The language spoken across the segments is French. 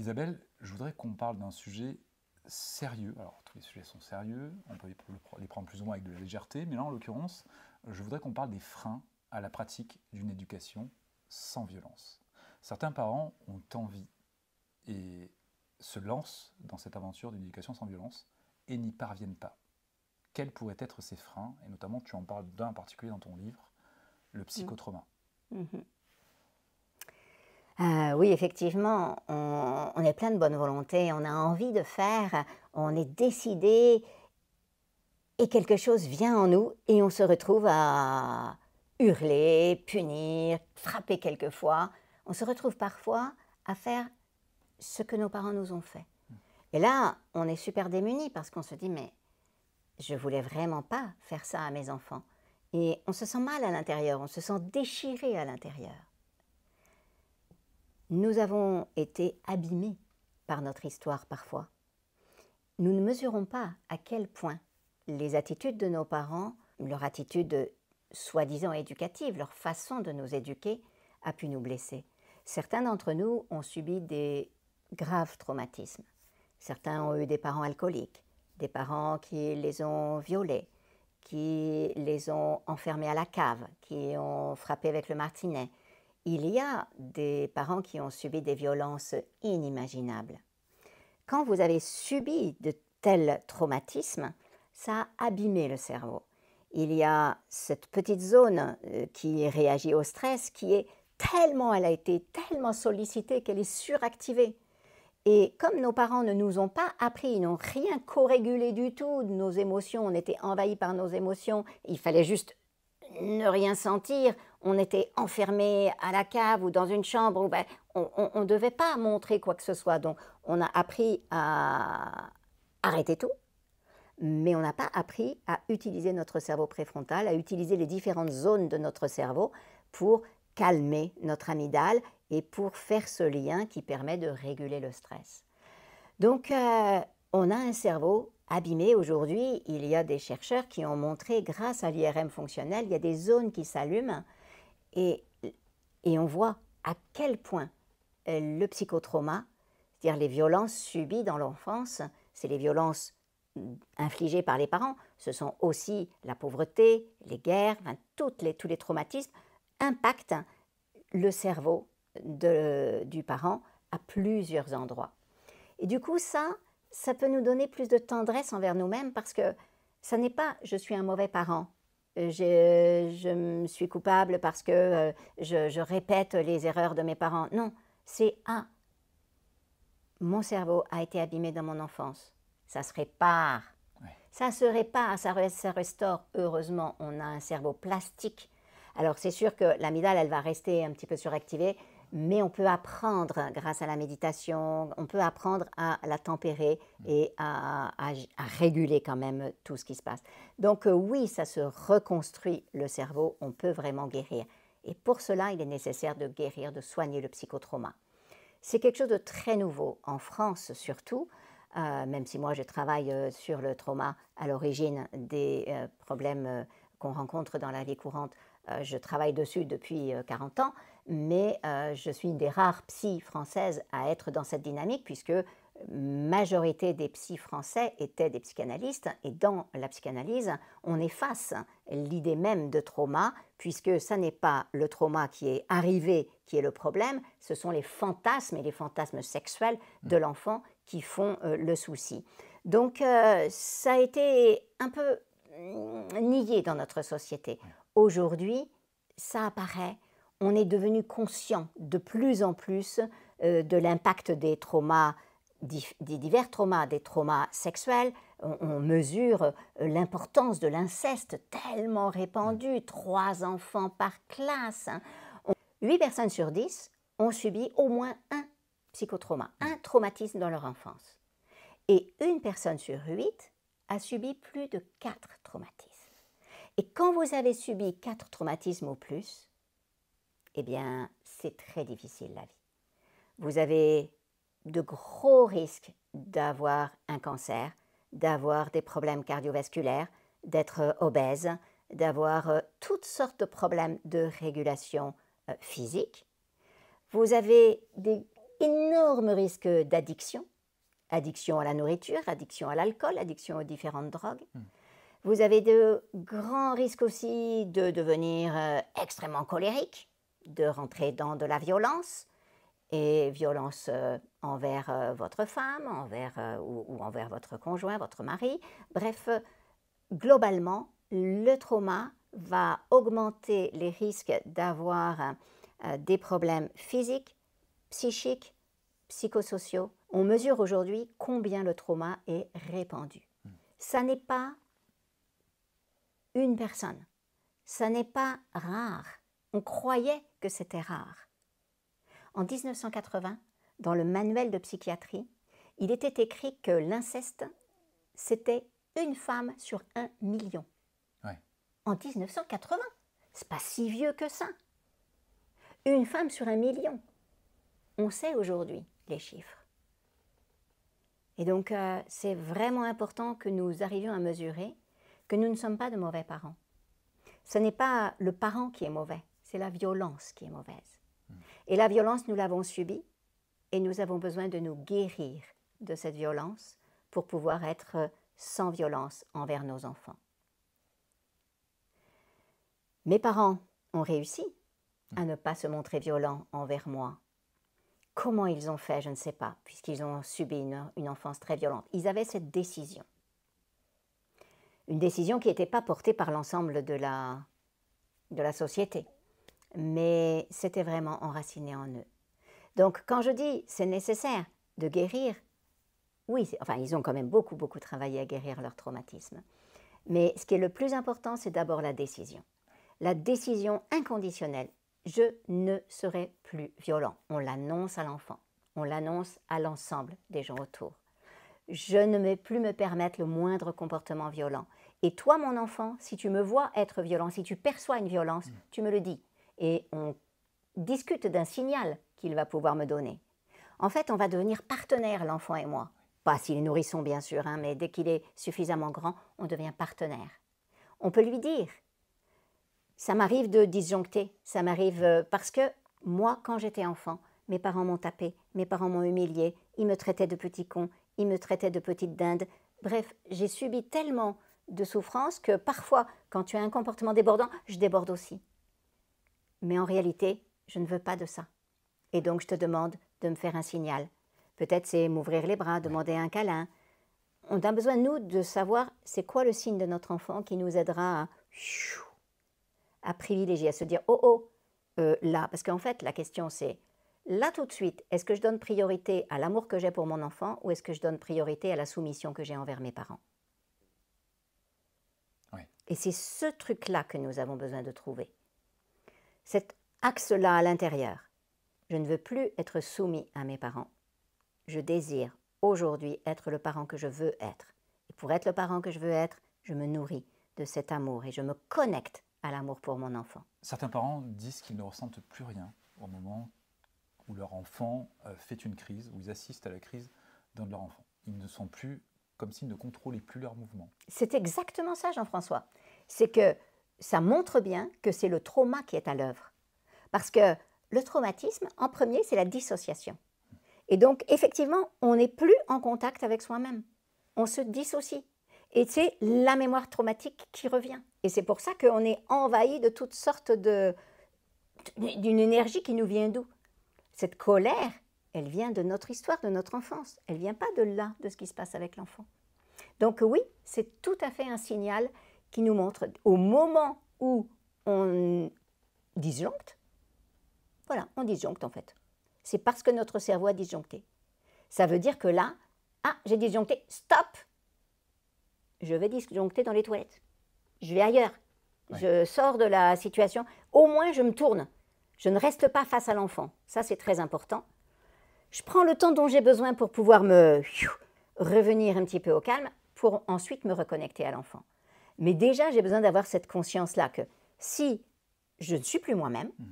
Isabelle, je voudrais qu'on parle d'un sujet sérieux. Alors, tous les sujets sont sérieux, on peut les prendre plus ou moins avec de la légèreté, mais là, en l'occurrence, je voudrais qu'on parle des freins à la pratique d'une éducation sans violence. Certains parents ont envie et se lancent dans cette aventure d'une éducation sans violence et n'y parviennent pas. Quels pourraient être ces freins Et notamment, tu en parles d'un particulier dans ton livre, le psychotrauma. Mm-hmm. Euh, oui, effectivement, on, est plein de bonne volonté, on a envie de faire, on est décidé et quelque chose vient en nous et on se retrouve à hurler, punir, frapper quelquefois. On se retrouve parfois à faire ce que nos parents nous ont fait. Et là, on est super démuni parce qu'on se dit mais je voulais vraiment pas faire ça à mes enfants. Et on se sent mal à l'intérieur, on se sent déchiré à l'intérieur. Nous avons été abîmés par notre histoire parfois. Nous ne mesurons pas à quel point les attitudes de nos parents, leur attitude soi-disant éducative, leur façon de nous éduquer, a pu nous blesser. Certains d'entre nous ont subi des graves traumatismes. Certains ont eu des parents alcooliques, des parents qui les ont violés, qui les ont enfermés à la cave, qui ont frappé avec le martinet, il y a des parents qui ont subi des violences inimaginables. Quand vous avez subi de tels traumatismes, ça a abîmé le cerveau. Il y a cette petite zone euh, qui réagit au stress qui est tellement, elle a été tellement sollicitée qu'elle est suractivée. Et comme nos parents ne nous ont pas appris, ils n'ont rien co du tout de nos émotions, on était envahis par nos émotions, il fallait juste ne rien sentir, on était enfermé à la cave ou dans une chambre, où, ben, on ne devait pas montrer quoi que ce soit. Donc on a appris à arrêter tout, mais on n'a pas appris à utiliser notre cerveau préfrontal, à utiliser les différentes zones de notre cerveau pour calmer notre amygdale et pour faire ce lien qui permet de réguler le stress. Donc, euh, on a un cerveau abîmé aujourd'hui. Il y a des chercheurs qui ont montré, grâce à l'IRM fonctionnel, il y a des zones qui s'allument et, on voit à quel point euh, le psychotrauma, c'est-à-dire les violences subies dans l'enfance, c'est les violences infligées par les parents, ce sont aussi la pauvreté, les guerres, les, tous les traumatismes, impactent le cerveau du parent à plusieurs endroits. Et du coup, ça, ça peut nous donner plus de tendresse envers nous-mêmes parce que ça n'est pas je suis un mauvais parent euh, je me suis coupable parce que euh, je, répète les erreurs de mes parents. Non, c'est un. Mon cerveau a été abîmé dans mon enfance. Ça se répare. Ça se répare, ça, restaure. Heureusement, on a un cerveau plastique. Alors c'est sûr que l'amygdale, elle va rester un petit peu suractivée mais on peut apprendre grâce à la méditation, on peut apprendre à la tempérer mm. et à, réguler quand même tout ce qui se passe. Donc euh, oui, ça se reconstruit le cerveau, on peut vraiment guérir. Et pour cela, il est nécessaire de guérir, de soigner le psychotrauma. C'est quelque chose de très nouveau, en France surtout, euh, même si moi je travaille euh, sur le trauma à l'origine des problèmes qu'on rencontre dans la vie courante euh, je travaille dessus depuis 40 euh, ans, mais euh, je suis une des rares psys françaises à être dans cette dynamique, puisque majorité des psys français étaient des psychanalystes et dans la psychanalyse, on efface l'idée même de trauma puisque ce n'est pas le trauma qui est arrivé qui est le problème, ce sont les fantasmes et les fantasmes sexuels de mm. l'enfant qui font le souci. Donc ça a été un peu nié dans notre société. Aujourd'hui, ça apparaît, on est devenu conscient de plus en plus euh, de l'impact des traumas, des divers traumas, des traumas sexuels. On, mesure euh, l'importance de l'inceste tellement répandu, mm. trois enfants par classe. Hein. Huit personnes sur dix ont subi au moins un psychotrauma, mm. un traumatisme dans leur enfance. Et une personne sur huit a subi plus de quatre traumatismes quand vous avez subi quatre traumatismes au plus, eh bien, c'est très difficile la vie. Vous avez de gros risques d'avoir un cancer, d'avoir des problèmes cardiovasculaires, d'être euh, obèse, d'avoir euh, toutes sortes de problèmes de régulation euh, physique. Vous avez des énormes risques d'addiction, addiction à la nourriture, addiction à l'alcool, addiction aux différentes drogues. Mmh. Vous avez de grands risques aussi de devenir euh, extrêmement colérique, de rentrer dans de la violence, et violence euh, envers euh, votre femme, envers, ou, ou envers votre conjoint, votre mari. Bref, globalement, le trauma va augmenter les risques d'avoir des problèmes physiques, psychiques, psychosociaux. On mesure aujourd'hui combien le trauma est répandu. Hmm. Ça n'est pas une personne. Ça n'est pas rare. On croyait que c'était rare. En 1980, dans le manuel de psychiatrie, il était écrit que l'inceste, c'était une femme sur un million. En 1980, c'est pas si vieux que ça. Une femme sur un million. On sait aujourd'hui les chiffres. Et donc, euh, c'est vraiment important que nous arrivions à mesurer que nous ne sommes pas de mauvais parents. Ce n'est pas le parent qui est mauvais, c'est la violence qui est mauvaise. Et la violence, nous l'avons subie et nous avons besoin de nous guérir de cette violence pour pouvoir être sans violence envers nos enfants. Mes parents ont réussi à ne pas se montrer violents envers moi. Comment ils ont fait, je ne sais pas, puisqu'ils ont subi une, une enfance très violente. Ils avaient cette décision une décision qui n'était pas portée par l'ensemble de la, de la société, mais c'était vraiment enraciné en eux. Donc quand je dis c'est nécessaire de guérir, oui, enfin ils ont quand même beaucoup, beaucoup travaillé à guérir leur traumatisme. Mais ce qui est le plus important, c'est d'abord la décision. La décision inconditionnelle, je ne serai plus violent. On l'annonce à l'enfant, on l'annonce à l'ensemble des gens autour. Je ne vais plus me permettre le moindre comportement violent. Et toi, mon enfant, si tu me vois être violent, si tu perçois une violence, mm. tu me le dis. Et on discute d'un signal qu'il va pouvoir me donner. En fait, on va devenir partenaire, l'enfant et moi. Pas s'il les nourrissons, bien sûr, hein, mais dès qu'il est suffisamment grand, on devient partenaire. On peut lui dire, ça m'arrive de disjoncter, ça m'arrive euh, parce que moi, quand j'étais enfant, mes parents m'ont tapé, mes parents m'ont humilié, ils me traitaient de petit con, ils me traitaient de petite dinde. Bref, j'ai subi tellement de souffrance que parfois, quand tu as un comportement débordant, je déborde aussi. Mais en réalité, je ne veux pas de ça. Et donc, je te demande de me faire un signal. Peut-être c'est m'ouvrir les bras, demander un câlin. On a besoin, nous, de savoir c'est quoi le signe de notre enfant qui nous aidera à, privilégier, à se dire oh oh, euh, là. Parce qu'en fait, la question c'est là tout de suite, est-ce que je donne priorité à l'amour que j'ai pour mon enfant ou est-ce que je donne priorité à la soumission que j'ai envers mes parents et c'est ce truc-là que nous avons besoin de trouver. Cet axe-là à l'intérieur. Je ne veux plus être soumis à mes parents. Je désire aujourd'hui être le parent que je veux être. Et pour être le parent que je veux être, je me nourris de cet amour et je me connecte à l'amour pour mon enfant. Certains parents disent qu'ils ne ressentent plus rien au moment où leur enfant euh, fait une crise, où ils assistent à la crise dans leur enfant. Ils ne sont plus comme s'ils ne contrôlaient plus leurs mouvements. C'est exactement ça, Jean-François. C'est que ça montre bien que c'est le trauma qui est à l'œuvre. Parce que le traumatisme, en premier, c'est la dissociation. Et donc, effectivement, on n'est plus en contact avec soi-même. On se dissocie. Et c'est la mémoire traumatique qui revient. Et c'est pour ça qu'on est envahi de toutes sortes de. d'une énergie qui nous vient d'où Cette colère elle vient de notre histoire, de notre enfance. Elle vient pas de là, de ce qui se passe avec l'enfant. Donc oui, c'est tout à fait un signal qui nous montre au moment où on disjoncte, voilà, on disjoncte en fait. C'est parce que notre cerveau a disjoncté. Ça veut dire que là, ah, j'ai disjoncté, stop Je vais disjoncter dans les toilettes. Je vais ailleurs. Je sors de la situation. Au moins, je me tourne. Je ne reste pas face à l'enfant. Ça, c'est très important je prends le temps dont j'ai besoin pour pouvoir me revenir un petit peu au calme pour ensuite me reconnecter à l'enfant. Mais déjà, j'ai besoin d'avoir cette conscience-là que si je ne suis plus moi-même, hmm.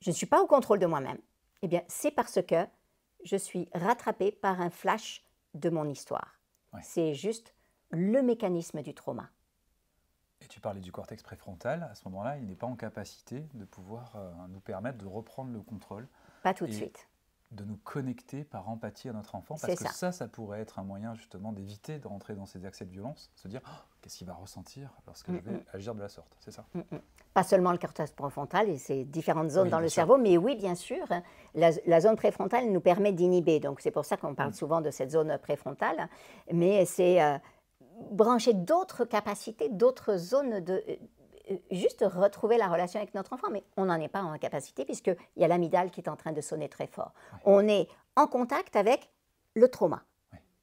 je ne suis pas au contrôle de moi-même, eh bien, c'est parce que je suis rattrapée par un flash de mon histoire. C'est juste le mécanisme du trauma. Et tu parlais du cortex préfrontal. À ce moment-là, il n'est pas en capacité de pouvoir euh, nous permettre de reprendre le contrôle. Pas tout de suite de nous connecter par empathie à notre enfant, parce que ça. ça. pourrait être un moyen justement d'éviter de rentrer dans ces accès de violence, se dire oh, qu'est-ce qu'il va ressentir lorsque je mm, vais mm. agir de la sorte, c'est ça mm, Pas seulement le cortex préfrontal et ses différentes zones dans le cerveau, mais oui, bien sûr, hein, la, zone préfrontale nous permet d'inhiber, donc c'est pour ça qu'on parle souvent de cette zone préfrontale, mais c'est... Euh, brancher d'autres capacités, d'autres zones de, juste retrouver la relation avec notre enfant, mais on n'en est pas en capacité puisqu'il y a l'amidale qui est en train de sonner très fort. On est en contact avec le trauma.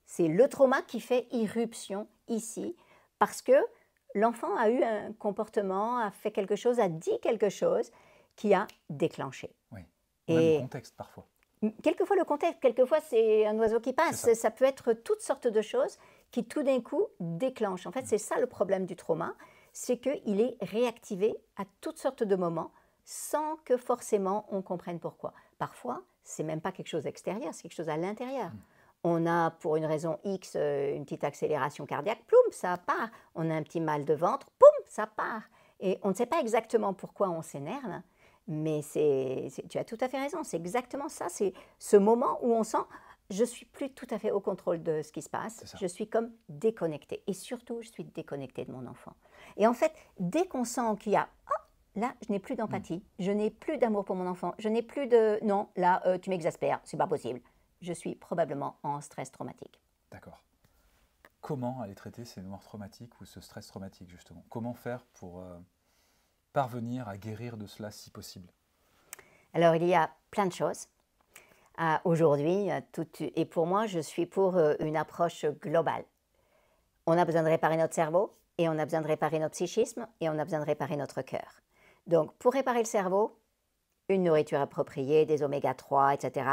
C'est le trauma qui fait irruption ici parce que l'enfant a eu un comportement, a fait quelque chose, a dit quelque chose qui a déclenché. Oui. Même le contexte parfois. Quelquefois le contexte, quelquefois c'est un oiseau qui passe, ça. peut être toutes sortes de choses qui tout d'un coup déclenchent. En fait, mm. c'est ça le problème du trauma, c'est qu'il est réactivé à toutes sortes de moments sans que forcément on comprenne pourquoi. Parfois, c'est même pas quelque chose extérieur c'est quelque chose à l'intérieur. Mm. On a pour une raison X euh, une petite accélération cardiaque, ploum, ça part. On a un petit mal de ventre, poum, ça part. Et on ne sait pas exactement pourquoi on s'énerve, mais c'est, tu as tout à fait raison, c'est exactement ça, c'est ce moment où on sent je suis plus tout à fait au contrôle de ce qui se passe. Je suis comme déconnectée. Et surtout, je suis déconnectée de mon enfant. Et en fait, dès qu'on sent qu'il y a ah, là, je n'ai plus d'empathie, mm. je n'ai plus d'amour pour mon enfant, je n'ai plus de non, là, euh, tu m'exaspères, c'est pas possible. Je suis probablement en stress traumatique. D'accord. Comment aller traiter ces mémoires traumatiques ou ce stress traumatique, justement Comment faire pour euh, parvenir à guérir de cela si possible Alors, il y a plein de choses aujourd'hui. Et pour moi, je suis pour euh, une approche globale. On a besoin de réparer notre cerveau, et on a besoin de réparer notre psychisme, et on a besoin de réparer notre cœur. Donc, pour réparer le cerveau, une nourriture appropriée, des oméga 3, etc.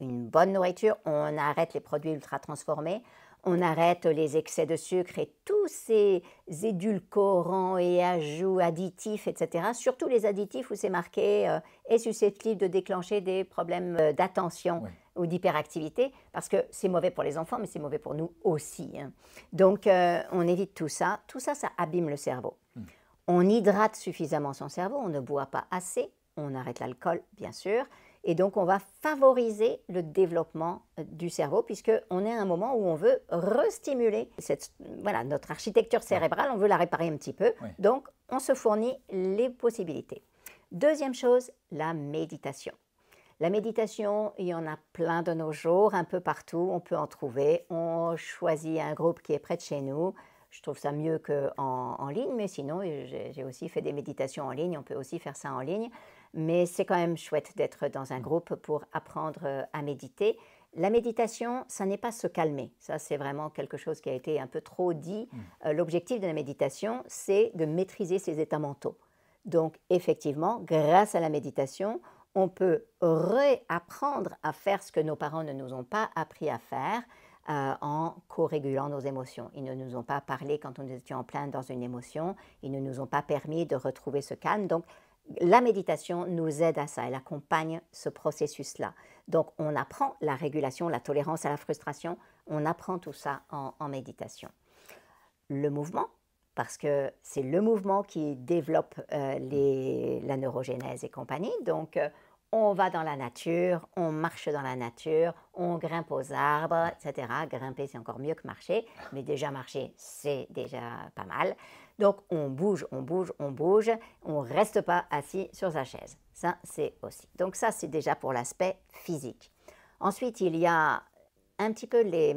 Une bonne nourriture, on arrête les produits ultra transformés, on arrête les excès de sucre et tous ces édulcorants et ajouts additifs, etc. Surtout les additifs où c'est marqué euh, est susceptible de déclencher des problèmes euh, d'attention ou d'hyperactivité, parce que c'est mauvais pour les enfants, mais c'est mauvais pour nous aussi. Hein. Donc euh, on évite tout ça. Tout ça, ça abîme le cerveau. Hmm. On hydrate suffisamment son cerveau, on ne boit pas assez, on arrête l'alcool, bien sûr. Et donc, on va favoriser le développement euh, du cerveau, puisqu'on est à un moment où on veut restimuler notre architecture cérébrale, on veut la réparer un petit peu. Donc, on se fournit les possibilités. Deuxième chose, la méditation. La méditation, il y en a plein de nos jours, un peu partout, on peut en trouver. On choisit un groupe qui est près de chez nous je trouve ça mieux qu'en ligne, mais sinon, euh, j'ai aussi fait des méditations en ligne, on peut aussi faire ça en ligne. Mais c'est quand même chouette d'être dans un groupe pour apprendre euh, à méditer. La méditation, ça n'est pas se calmer. Ça, c'est vraiment quelque chose qui a été un peu trop dit. Hmm. Euh, l'objectif de la méditation, c'est de maîtriser ses états mentaux. Donc, effectivement, grâce à la méditation, on peut réapprendre à faire ce que nos parents ne nous ont pas appris à faire. Euh, en co-régulant nos émotions. Ils ne nous ont pas parlé quand nous étions en plein dans une émotion, ils ne nous ont pas permis de retrouver ce calme. Donc la méditation nous aide à ça, elle accompagne ce processus-là. Donc on apprend la régulation, la tolérance à la frustration, on apprend tout ça en, méditation. Le mouvement, parce que c'est le mouvement qui développe euh, la neurogénèse et compagnie. Donc euh, on va dans la nature, on marche dans la nature, on grimpe aux arbres, etc. Grimper, c'est encore mieux que marcher, mais déjà marcher, c'est déjà pas mal. Donc on bouge, on bouge, on bouge, on reste pas assis sur sa chaise. Ça, c'est aussi. Donc ça, c'est déjà pour l'aspect physique. Ensuite, il y a un petit peu les,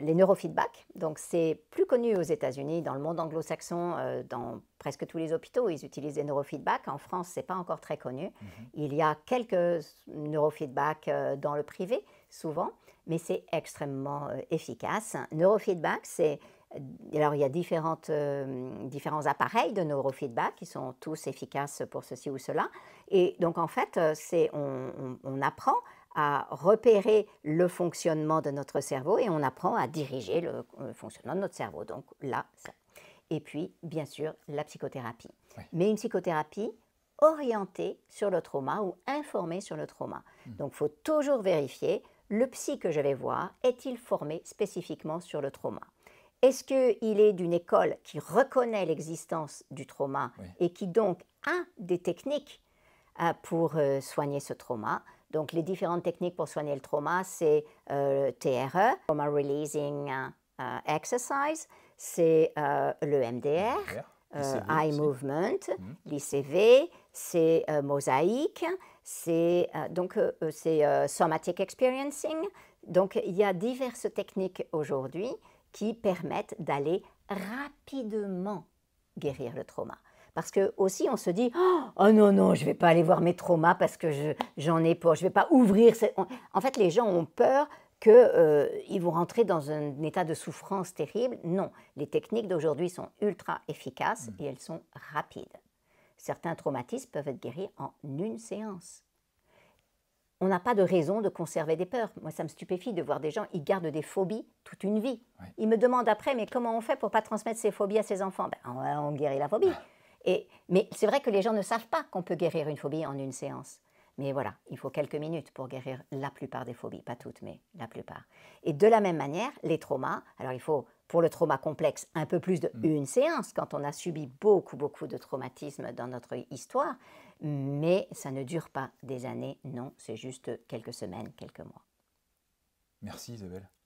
les neurofeedbacks. Donc c'est plus connu aux États-Unis, dans le monde anglo-saxon, euh, dans presque tous les hôpitaux, ils utilisent des neurofeedbacks. En France, n'est pas encore très connu. Mhm. Il y a quelques neurofeedbacks euh, dans le privé, souvent, mais c'est extrêmement euh, efficace. Neurofeedback, c'est alors il y a différentes, différents appareils de neurofeedback qui sont tous efficaces pour ceci ou cela. Et donc en fait, c'est on apprend à repérer le fonctionnement de notre cerveau et on apprend à diriger euh, le, fonctionnement de notre cerveau. Donc là, ça. Et puis, bien sûr, la psychothérapie. Mais une psychothérapie orientée sur le trauma ou informée sur le trauma. Hmm. Donc, il faut toujours vérifier, le psy que je vais voir, est-il formé spécifiquement sur le trauma Est-ce qu'il est, est d'une école qui reconnaît l'existence du trauma et qui donc a des techniques euh, pour euh, soigner ce trauma donc les différentes techniques pour soigner le trauma, c'est euh, le TRE, Trauma Releasing euh, Exercise, c'est euh, le MDR, Eye Movement, mm-hmm. l'ICV, c'est Mosaïque, c'est donc c'est Somatic Experiencing. Donc il y a diverses techniques aujourd'hui qui permettent d'aller rapidement guérir le trauma. Parce que aussi, on se dit Oh non, non, je ne vais pas aller voir mes traumas parce que j'en ai peur, je ne vais pas ouvrir. En fait, les gens ont peur qu'ils euh, ils vont rentrer dans un état de souffrance terrible. Non, les techniques d'aujourd'hui sont ultra efficaces mm. et elles sont rapides. Certains traumatismes peuvent être guéris en une séance. On n'a pas de raison de conserver des peurs. Moi, ça me stupéfie de voir des gens, ils gardent des phobies toute une vie. Ils me demandent après, mais comment on fait pour pas transmettre ces phobies à ses enfants ben, on guérit la phobie mais c'est vrai que les gens ne savent pas qu'on peut guérir une phobie en une séance. Mais voilà, il faut quelques minutes pour guérir la plupart des phobies, pas toutes, mais la plupart. Et de la même manière, les traumas, alors il faut pour le trauma complexe un peu plus d'une mm. séance quand on a subi beaucoup, beaucoup de traumatismes dans notre histoire, mais ça ne dure pas des années, non, c'est juste quelques semaines, quelques mois. Merci Isabelle.